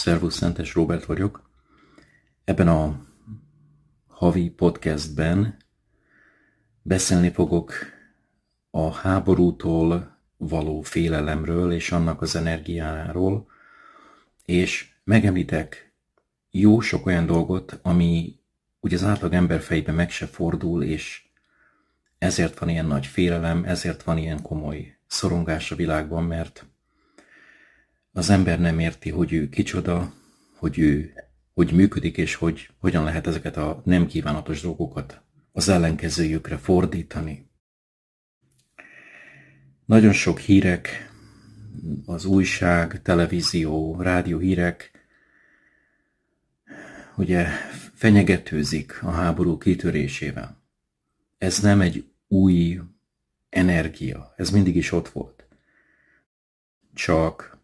Szervusz, Szentes Robert vagyok. Ebben a havi podcastben beszélni fogok a háborútól való félelemről és annak az energiáról, és megemlítek jó sok olyan dolgot, ami ugye az átlag ember fejbe meg se fordul, és ezért van ilyen nagy félelem, ezért van ilyen komoly szorongás a világban, mert az ember nem érti, hogy ő kicsoda, hogy ő hogy működik, és hogy hogyan lehet ezeket a nem kívánatos dolgokat az ellenkezőjükre fordítani. Nagyon sok hírek, az újság, televízió, rádió hírek, ugye fenyegetőzik a háború kitörésével. Ez nem egy új energia, ez mindig is ott volt. Csak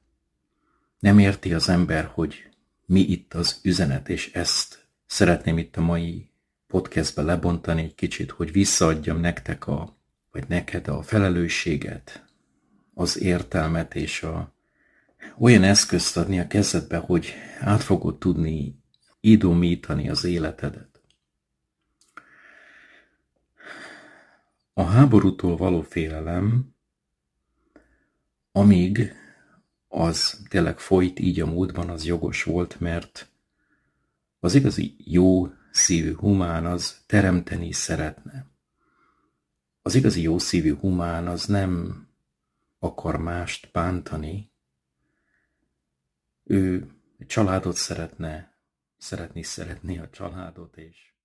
nem érti az ember, hogy mi itt az üzenet, és ezt szeretném itt a mai podcastbe lebontani egy kicsit, hogy visszaadjam nektek a, vagy neked a felelősséget, az értelmet, és a, olyan eszközt adni a kezedbe, hogy át fogod tudni idomítani az életedet. A háborútól való félelem, amíg az tényleg folyt így a módban, az jogos volt, mert az igazi jó szívű humán az teremteni szeretne. Az igazi jó szívű humán az nem akar mást bántani, ő családot szeretne, szeretni szeretni a családot, és